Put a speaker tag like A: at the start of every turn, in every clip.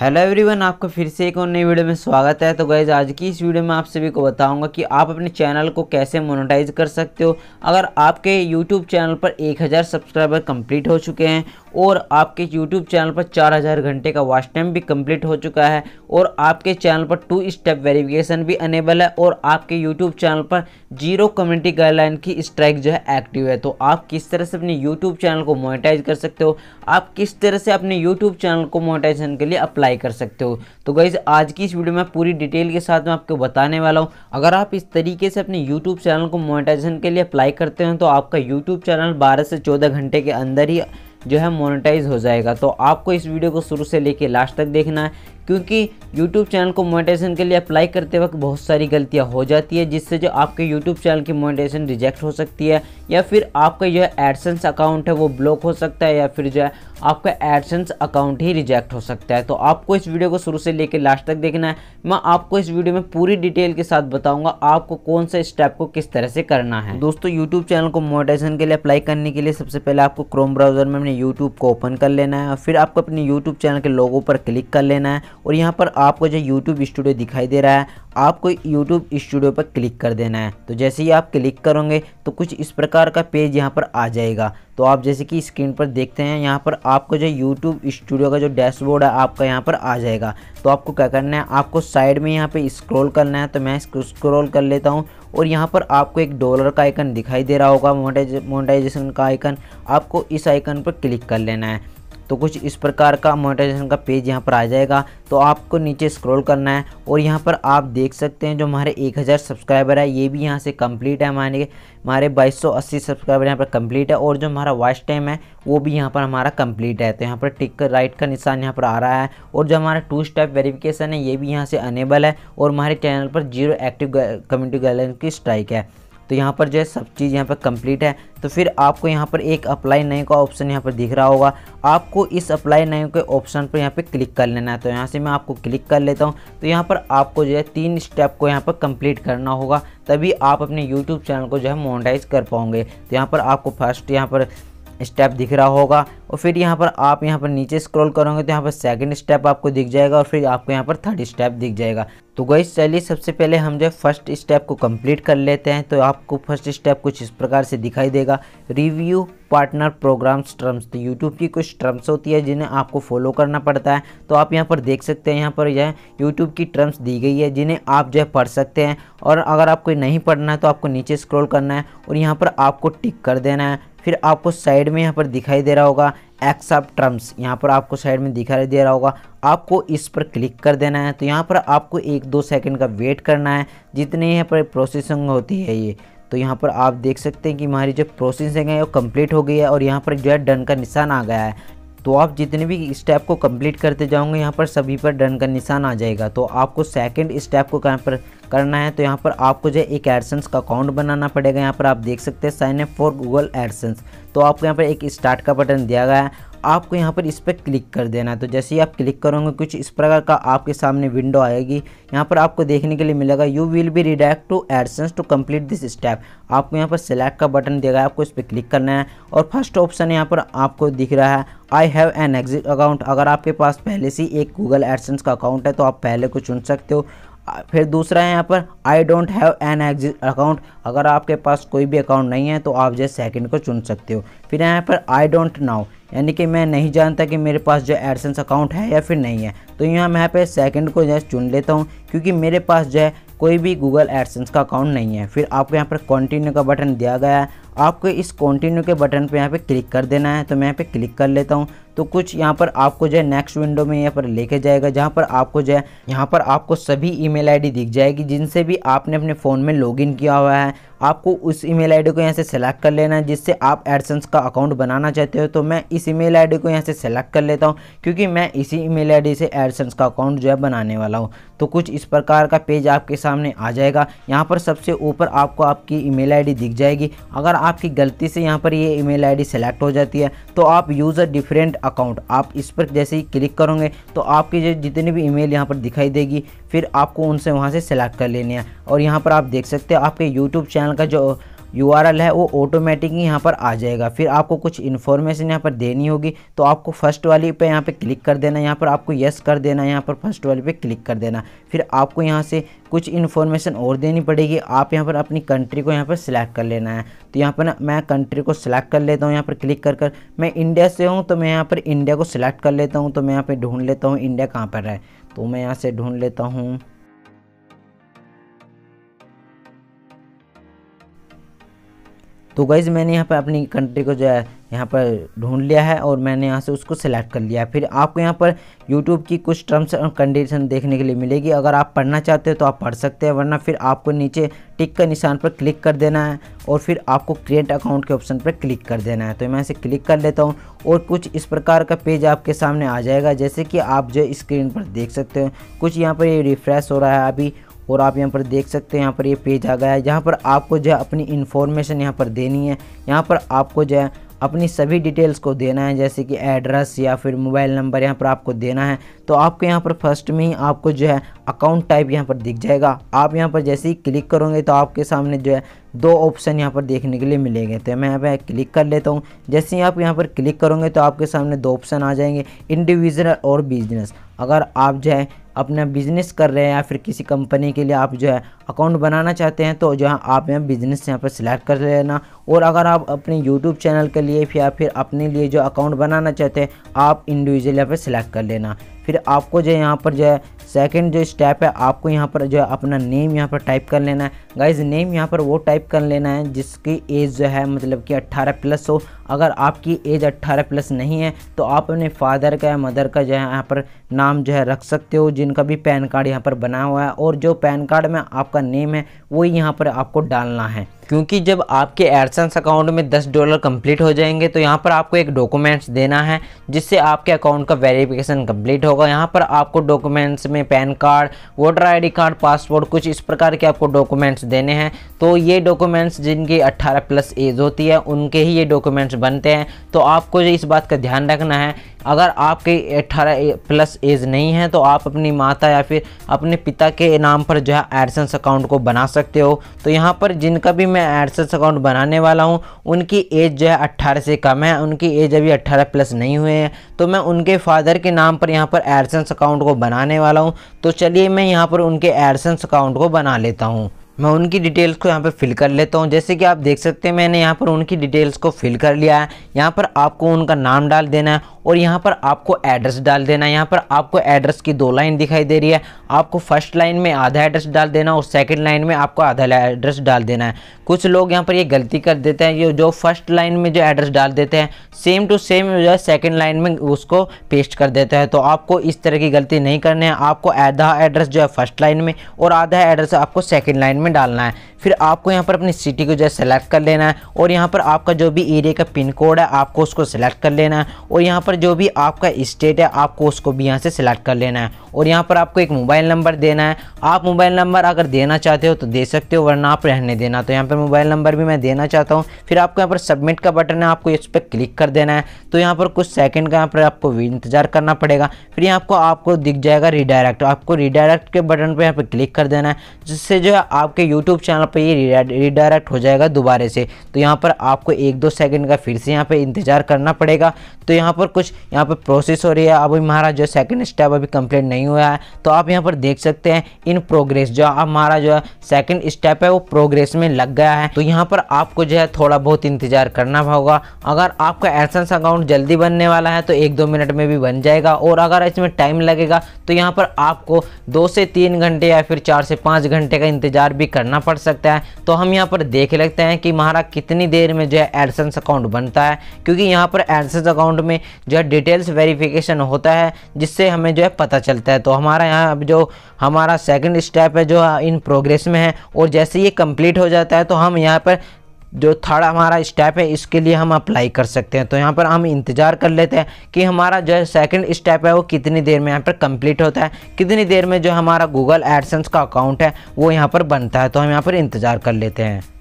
A: hello everyone आपका फिर से एक और नई वीडियो में स्वागत है तो गैज़ आज की इस वीडियो में आप सभी को बताऊंगा कि आप अपने चैनल को कैसे मोनेटाइज कर सकते हो अगर आपके यूट्यूब चैनल पर 1000 सब्सक्राइबर कंप्लीट हो चुके हैं और आपके यूट्यूब चैनल पर 4000 घंटे का वॉच टाइम भी कंप्लीट हो चुका है और आपके चैनल पर टू स्टेप वेरीफिकेशन भी अनेबल है और आपके यूट्यूब चैनल पर जीरो कम्युनिटी गाइडलाइन की स्ट्राइक जो है एक्टिव है तो आप किस तरह से अपने यूट्यूब चैनल को मोनिटाइज कर सकते हो आप किस तरह से अपने यूट्यूब चैनल को मोनिटाइजेशन के लिए अप्लाई अप्लाई कर सकते हो तो गाइज़ आज की इस वीडियो में पूरी डिटेल के साथ मैं आपको बताने वाला हूँ अगर आप इस तरीके से अपने यूट्यूब चैनल को मोनिटाइजेशन के लिए अप्लाई करते हैं तो आपका यूट्यूब चैनल बारह से चौदह घंटे के अंदर ही जो है मोनेटाइज हो जाएगा तो आपको इस वीडियो को शुरू से लेके लास्ट तक देखना है क्योंकि YouTube चैनल को मोनेटाइजेशन के लिए अप्लाई करते वक्त बहुत सारी गलतियां हो जाती है जिससे जो आपके YouTube चैनल की मोनेटाइजेशन रिजेक्ट हो सकती है या फिर आपका जो है एडसेंस अकाउंट है वो ब्लॉक हो सकता है या फिर जो है आपका एडसेंस अकाउंट ही रिजेक्ट हो सकता है तो आपको इस वीडियो को शुरू से लेकर लास्ट तक देखना है मैं आपको इस वीडियो में पूरी डिटेल के साथ बताऊँगा आपको कौन सा स्टेप को किस तरह से करना है दोस्तों यूट्यूब चैनल को मोनेटाइजेशन के लिए अप्लाई करने के लिए सबसे पहले आपको क्रोम ब्राउजर में अपने यूट्यूब को ओपन कर लेना है और फिर आपको अपने यूट्यूब चैनल के लोगों पर क्लिक कर लेना है और यहाँ पर आपको जो यूट्यूब स्टूडियो दिखाई दे रहा है आपको YouTube स्टूडियो पर क्लिक कर देना है तो जैसे ही आप क्लिक करोगे तो कुछ इस प्रकार का पेज यहाँ पर आ जाएगा तो आप जैसे कि स्क्रीन पर देखते हैं यहाँ पर आपको जो यूट्यूब स्टूडियो का जो डैशबोर्ड है आपका यहाँ पर आ जाएगा तो आपको क्या करना है आपको साइड में यहाँ पर स्क्रोल करना है तो मैं स्क्रोल कर लेता हूँ और यहाँ पर आपको एक डॉलर का आइकन दिखाई दे रहा होगा मोनेटाइजेशन का आइकन आपको इस आइकन पर क्लिक कर लेना है तो कुछ इस प्रकार का मोनेटाइजेशन का पेज यहाँ पर आ जाएगा तो आपको नीचे स्क्रॉल करना है और यहाँ पर आप देख सकते हैं जो हमारे 1000 सब्सक्राइबर है ये भी यहाँ से कंप्लीट है हमारे हमारे 2280 सब्सक्राइबर यहाँ पर कंप्लीट है और जो हमारा वॉच टाइम है वो भी यहाँ पर हमारा कंप्लीट है तो यहाँ पर टिक राइट का निशान यहाँ पर आ रहा है और जो हमारा टू स्टेप वेरीफिकेशन है ये भी यहाँ से अनेबल है और हमारे चैनल पर जीरो एक्टिव कम्युनिटी गाइडलाइन की स्ट्राइक है तो यहाँ पर जो है सब चीज़ यहाँ पर कंप्लीट है तो फिर आपको यहाँ पर एक अप्लाई नई का ऑप्शन यहाँ पर दिख रहा होगा आपको इस अप्लाई नई के ऑप्शन पर यहाँ पर क्लिक कर लेना है तो यहाँ से मैं आपको क्लिक कर लेता हूँ तो यहाँ पर आपको जो है तीन स्टेप को यहाँ पर कंप्लीट करना होगा तभी आप अपने यूट्यूब चैनल को जो है मोनिटाइज कर पाओगे तो यहाँ पर आपको फर्स्ट यहाँ पर स्टेप दिख रहा होगा और फिर यहाँ पर आप यहाँ पर नीचे स्क्रॉल करोगे तो यहाँ पर सेकंड स्टेप आपको दिख जाएगा और फिर आपको यहाँ पर थर्ड स्टेप दिख जाएगा तो गई चलिए सबसे पहले हम जो फर्स्ट स्टेप को कंप्लीट कर लेते हैं तो आपको फर्स्ट स्टेप कुछ इस प्रकार से दिखाई देगा रिव्यू पार्टनर प्रोग्राम्स ट्रम्स तो यूट्यूब की कुछ ट्रम्स होती है जिन्हें आपको फॉलो करना पड़ता है तो आप यहाँ पर देख सकते हैं यहाँ पर यह यूट्यूब की ट्रम्स दी गई है जिन्हें आप जो है पढ़ सकते हैं और अगर आपको नहीं पढ़ना है तो आपको नीचे स्क्रोल करना है और यहाँ पर आपको टिक कर देना है फिर आपको साइड में यहाँ पर दिखाई दे रहा होगा एक्सेप्ट टर्म्स यहाँ पर आपको साइड में दिखाई दे रहा होगा आपको इस पर क्लिक कर देना है तो यहाँ पर आपको एक दो सेकंड का वेट करना है जितने यहाँ पर प्रोसेसिंग होती है ये तो यहाँ पर आप देख सकते हैं कि हमारी जो प्रोसेसिंग है वो कम्प्लीट हो गई है और यहाँ पर जो है डन का निशान आ गया है तो आप जितने भी स्टेप को कंप्लीट करते जाओगे यहाँ पर सभी पर डन का निशान आ जाएगा तो आपको सेकंड स्टेप को कहाँ पर करना है तो यहाँ पर आपको जो है एक एडसेंस का अकाउंट बनाना पड़ेगा यहाँ पर आप देख सकते हैं sign up for Google AdSense तो आपको यहाँ पर एक स्टार्ट का बटन दिया गया है आपको यहाँ पर इस पर क्लिक कर देना है तो जैसे ही आप क्लिक करोगे कुछ इस प्रकार का आपके सामने विंडो आएगी यहाँ पर आपको देखने के लिए मिलेगा you will be redirected to AdSense to complete this step आपको यहाँ पर सेलेक्ट का बटन देगा आपको इस पर क्लिक करना है और फर्स्ट ऑप्शन यहाँ पर आपको दिख रहा है I have an existing account अगर आपके पास पहले से एक गूगल एडसेंस का अकाउंट है तो आप पहले को चुन सकते हो फिर दूसरा है यहाँ पर I don't have an account अगर आपके पास कोई भी अकाउंट नहीं है तो आप जो सेकंड को चुन सकते हो फिर यहाँ पर आई डोंट नाउ यानी कि मैं नहीं जानता कि मेरे पास जो एडसेंस अकाउंट है या फिर नहीं है तो यहाँ मैं यहाँ पर सेकेंड को जैसे चुन लेता हूँ क्योंकि मेरे पास जो है कोई भी गूगल एडसेंस का अकाउंट नहीं है फिर आपको यहाँ पर कंटिन्यू का बटन दिया गया है आपको इस कंटिन्यू के बटन पे यहाँ पे क्लिक कर देना है तो मैं यहाँ पे क्लिक कर लेता हूँ तो कुछ यहाँ पर आपको जो है नेक्स्ट विंडो में यहाँ पर लेके जाएगा जहाँ पर आपको जो है यहाँ पर आपको सभी ईमेल आईडी दिख जाएगी जिनसे भी आपने अपने फ़ोन में लॉगिन किया हुआ है आपको उस ईमेल आईडी को यहाँ से सेलेक्ट कर लेना है जिससे आप एडसेंस का अकाउंट बनाना चाहते हो तो मैं इस ईमेल डी को यहाँ से सेलेक्ट कर लेता हूँ क्योंकि मैं इसी आई डी से एडसेंस का अकाउंट जो है बनाने वाला हूँ तो कुछ इस प्रकार का पेज आपके सामने आ जाएगा यहाँ पर सबसे ऊपर आपको आपकी आई डी दिख जाएगी अगर आपकी गलती से यहाँ पर ये ईमेल आईडी सेलेक्ट हो जाती है तो आप यूज़र डिफरेंट अकाउंट आप इस पर जैसे ही क्लिक करोगे तो आपकी जो जितनी भी ईमेल यहाँ पर दिखाई देगी फिर आपको उनसे वहाँ से सेलेक्ट कर लेनी है और यहाँ पर आप देख सकते हैं आपके यूट्यूब चैनल का जो यू है वो ऑटोमेटिक ही यहाँ पर आ जाएगा फिर आपको कुछ इन्फॉर्मेशन यहाँ पर देनी होगी तो आपको फर्स्ट वाली पे यहाँ पे क्लिक कर देना यहाँ पर आपको येस कर देना यहाँ पर फर्स्ट वाली पे क्लिक कर देना फिर आपको यहाँ से कुछ इन्फॉर्मेशन और देनी पड़ेगी आप यहाँ पर अपनी कंट्री को यहाँ पर सिलेक्ट कर लेना है तो यहाँ पर ना मैं कंट्री को सिलेक्ट कर लेता हूँ यहाँ पर क्लिक कर कर मैं इंडिया से हूँ तो मैं यहाँ पर इंडिया को सिलेक्ट कर लेता हूँ तो मैं यहाँ पर ढूंढ लेता हूँ इंडिया कहाँ पर है तो मैं यहाँ से ढूंढ लेता हूँ तो गाइज़ मैंने यहाँ पर अपनी कंट्री को जो है यहाँ पर ढूंढ लिया है और मैंने यहाँ से उसको सिलेक्ट कर लिया है फिर आपको यहाँ पर यूट्यूब की कुछ टर्म्स और कंडीशन देखने के लिए मिलेगी अगर आप पढ़ना चाहते हो तो आप पढ़ सकते हैं वरना फिर आपको नीचे टिक का निशान पर क्लिक कर देना है और फिर आपको क्रिएट अकाउंट के ऑप्शन पर क्लिक कर देना है तो मैं इसे क्लिक कर लेता हूँ और कुछ इस प्रकार का पेज आपके सामने आ जाएगा जैसे कि आप जो स्क्रीन पर देख सकते हो कुछ यहाँ पर ये रिफ्रेश हो रहा है अभी और आप यहाँ पर देख सकते हैं यहाँ पर ये पेज आ गया है यहाँ पर आपको जो है अपनी इन्फॉर्मेशन यहाँ पर देनी है यहाँ पर आपको जो है अपनी सभी डिटेल्स को देना है जैसे कि एड्रेस या फिर मोबाइल नंबर यहाँ पर आपको देना है तो आपको यहाँ पर फर्स्ट में ही आपको जो है अकाउंट टाइप यहाँ पर दिख जाएगा आप यहाँ पर जैसे ही क्लिक करोगे तो आपके सामने जो है दो ऑप्शन यहाँ पर देखने के लिए मिलेंगे तो मैं यहाँ पर क्लिक कर लेता हूँ जैसे ही आप यहाँ पर क्लिक करोगे तो आपके सामने दो ऑप्शन आ जाएंगे इंडिविजुअल और बिजनेस अगर आप जो है अपना बिजनेस कर रहे हैं या फिर किसी कंपनी के लिए आप जो है अकाउंट बनाना चाहते हैं तो जो है आप यहाँ बिज़नेस यहाँ पर सिलेक्ट कर लेना और अगर आप अपने यूट्यूब चैनल के लिए या फिर अपने लिए जो अकाउंट बनाना चाहते हैं आप इंडिविजुअल यहाँ पर सिलेक्ट कर लेना फिर आपको जो यहाँ पर जो है सेकेंड जो स्टेप है आपको यहाँ पर जो है अपना नेम यहाँ पर टाइप कर लेना है गाइज नेम यहाँ पर वो टाइप कर लेना है जिसकी एज जो है मतलब कि 18 प्लस हो अगर आपकी एज 18 प्लस नहीं है तो आप अपने फादर का या मदर का जो है यहाँ पर नाम जो है रख सकते हो जिनका भी पैन कार्ड यहाँ पर बना हुआ है और जो पैन कार्ड में आपका नेम है वही यहाँ पर आपको डालना है क्योंकि जब आपके एडसेंस अकाउंट में 10 डॉलर कंप्लीट हो जाएंगे तो यहाँ पर आपको एक डॉक्यूमेंट्स देना है जिससे आपके अकाउंट का वेरिफिकेशन कंप्लीट होगा यहाँ पर आपको डॉक्यूमेंट्स में PAN card voter ID card passport कुछ इस प्रकार के आपको डॉक्यूमेंट्स देने हैं तो ये डॉक्यूमेंट्स जिनकी अट्ठारह प्लस एज होती है उनके ही ये डॉक्यूमेंट्स बनते हैं तो आपको इस बात का ध्यान रखना है अगर आपके 18 प्लस एज नहीं है तो आप अपनी माता या फिर अपने पिता के नाम पर जो है एडसेंस अकाउंट को बना सकते हो तो यहाँ पर जिनका भी मैं एडसेंस अकाउंट बनाने वाला हूँ उनकी एज जो है अट्ठारह से कम है उनकी एज अभी अट्ठारह प्लस नहीं हुए हैं तो मैं उनके फादर के नाम पर यहाँ पर एडसेंस अकाउंट को बनाने वाला हूँ तो चलिए मैं यहाँ पर उनके एडसेंस अकाउंट को बना लेता हूँ मैं उनकी डिटेल्स को यहाँ पर फिल कर लेता हूँ जैसे कि आप देख सकते हैं मैंने यहाँ पर उनकी डिटेल्स को फिल कर लिया है यहाँ पर आपको उनका नाम डाल देना है और यहाँ पर आपको एड्रेस डाल देना है यहाँ पर आपको एड्रेस की दो लाइन दिखाई दे रही है आपको फर्स्ट लाइन में आधा एड्रेस डाल देना और सेकेंड लाइन में आपको आधा एड्रेस डाल देना है कुछ लोग यहाँ पर ये यह गलती कर देते हैं ये जो फर्स्ट लाइन में जो एड्रेस डाल देते हैं सेम टू सेम जो है सेकेंड लाइन में उसको पेस्ट कर देते हैं तो आपको इस तरह की गलती नहीं करनी है आपको आधा एड्रेस जो है फर्स्ट लाइन में और आधा एड्रेस आपको सेकेंड लाइन में में डालना है फिर आपको यहाँ पर अपनी सिटी को जो है सेलेक्ट कर लेना है और यहाँ पर आपका जो भी एरिया का पिन कोड है आपको उसको सेलेक्ट कर लेना है और यहाँ पर जो भी आपका स्टेट है आपको उसको भी यहाँ से सेलेक्ट कर लेना है और यहाँ पर आपको एक मोबाइल नंबर देना है आप मोबाइल नंबर अगर देना चाहते हो तो दे सकते हो वरना आप रहने देना तो यहाँ पर मोबाइल नंबर भी मैं देना चाहता हूँ फिर आपको यहाँ पर सबमिट का बटन है आपको इस पर क्लिक कर देना है तो यहाँ पर कुछ सेकेंड का यहाँ पर आपको इंतजार करना पड़ेगा फिर यहाँ आपको आपको दिख जाएगा रिडायरेक्ट आपको रिडायरेक्ट के बटन पर यहाँ पर क्लिक कर देना है जिससे जो है आप आपके यूट्यूब चैनल पर ये रिडायरेक्ट हो जाएगा दोबारे से तो यहाँ पर आपको एक दो सेकंड का फिर से यहाँ पर इंतज़ार करना पड़ेगा तो यहाँ पर कुछ यहाँ पर प्रोसेस हो रही है अभी हमारा जो सेकंड स्टेप अभी कंप्लीट नहीं हुआ है तो आप यहाँ पर देख सकते हैं इन प्रोग्रेस जो हमारा जो है सेकेंड स्टेप है वो प्रोग्रेस में लग गया है तो यहाँ पर आपको जो है थोड़ा बहुत इंतजार करना होगा अगर आपका एसेंस अकाउंट जल्दी बनने वाला है तो एक दो मिनट में भी बन जाएगा और अगर इसमें टाइम लगेगा तो यहाँ पर आपको दो से तीन घंटे या फिर चार से पाँच घंटे का इंतजार भी भी करना पड़ सकता है तो हम यहाँ पर देख लेते हैं कि हमारा कितनी देर में जो है एडसेंस अकाउंट बनता है क्योंकि यहाँ पर एडसेंस अकाउंट में जो है डिटेल्स वेरीफिकेशन होता है जिससे हमें जो है पता चलता है तो हमारा यहाँ अब जो हमारा सेकेंड स्टेप है जो इन प्रोग्रेस में है और जैसे ये कंप्लीट हो जाता है तो हम यहाँ पर जो थर्ड हमारा स्टेप है इसके लिए हम अप्लाई कर सकते हैं तो यहाँ पर हम इंतज़ार कर लेते हैं कि हमारा जो है सेकेंड स्टेप है वो कितनी देर में यहाँ पर कंप्लीट होता है कितनी देर में जो हमारा गूगल एडसेंस का अकाउंट है वो यहाँ पर बनता है तो हम यहाँ पर इंतज़ार कर लेते हैं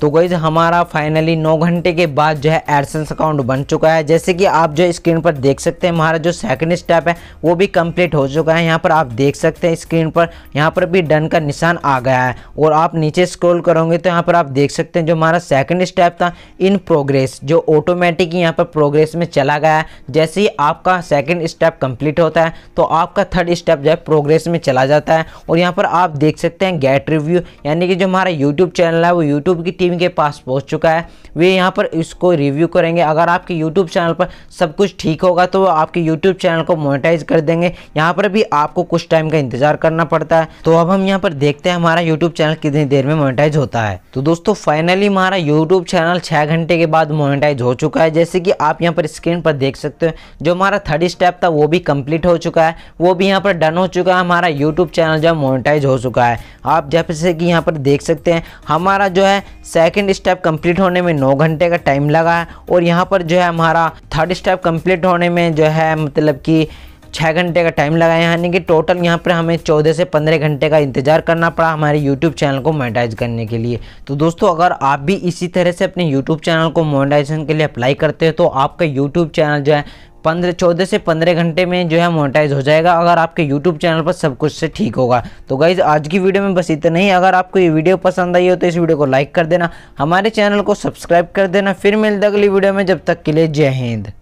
A: तो गई हमारा फाइनली नौ घंटे के बाद जो है एडसेंस अकाउंट बन चुका है जैसे कि आप जो स्क्रीन पर देख सकते हैं हमारा जो सेकंड स्टेप है वो भी कंप्लीट हो चुका है यहाँ पर आप देख सकते हैं स्क्रीन पर यहाँ पर भी डन का निशान आ गया है और आप नीचे स्क्रॉल करोगे तो यहाँ पर आप देख सकते हैं जो हमारा सेकेंड स्टेप था इन प्रोग्रेस जो ऑटोमेटिक यहाँ पर प्रोग्रेस में चला गया है जैसे ही आपका सेकेंड स्टेप कम्प्लीट होता है तो आपका थर्ड स्टेप जो है प्रोग्रेस में चला जाता है और यहाँ पर आप देख सकते हैं गेट रिव्यू यानी कि जो हमारा यूट्यूब चैनल है वो यूट्यूब की टीम टीम के पास पहुंच चुका है वे यहाँ पर इसको रिव्यू करेंगे अगर आपके यूट्यूब चैनल पर सब कुछ ठीक होगा तो आपके यूट्यूब चैनल को मोनिटाइज कर देंगे यहाँ पर भी आपको कुछ टाइम का इंतजार करना पड़ता है तो अब हम यहाँ पर देखते हैं हमारा यूट्यूब चैनल कितनी देर में मोनिटाइज होता है तो दोस्तों फाइनली हमारा यूट्यूब चैनल छः घंटे के बाद मोनिटाइज हो चुका है जैसे कि आप यहाँ पर स्क्रीन पर देख सकते हो जो हमारा थर्ड स्टेप था वो भी कंप्लीट हो चुका है वो भी यहाँ पर डन हो चुका है हमारा यूट्यूब चैनल जो है मोनिटाइज हो चुका है आप जैसे कि यहाँ पर देख सकते हैं हमारा जो है सेकंड स्टेप कंप्लीट होने में नौ घंटे का टाइम लगा है और यहाँ पर जो है हमारा थर्ड स्टेप कंप्लीट होने में जो है मतलब कि छः घंटे का टाइम लगाया यानी कि टोटल यहाँ पर हमें चौदह से पंद्रह घंटे का इंतज़ार करना पड़ा हमारे यूट्यूब चैनल को मोनेटाइज करने के लिए तो दोस्तों अगर आप भी इसी तरह से अपने यूट्यूब चैनल को मोनेटाइजेशन के लिए अप्लाई करते हो तो आपका यूट्यूब चैनल जो है पंद्रह चौदह से पंद्रह घंटे में जो है मोनेटाइज हो जाएगा अगर आपके यूट्यूब चैनल पर सब कुछ से ठीक होगा तो गाइज़ आज की वीडियो में बस इतना ही अगर आपको ये वीडियो पसंद आई हो तो इस वीडियो को लाइक कर देना हमारे चैनल को सब्सक्राइब कर देना फिर मिलते अगली वीडियो में जब तक के लिए जय हिंद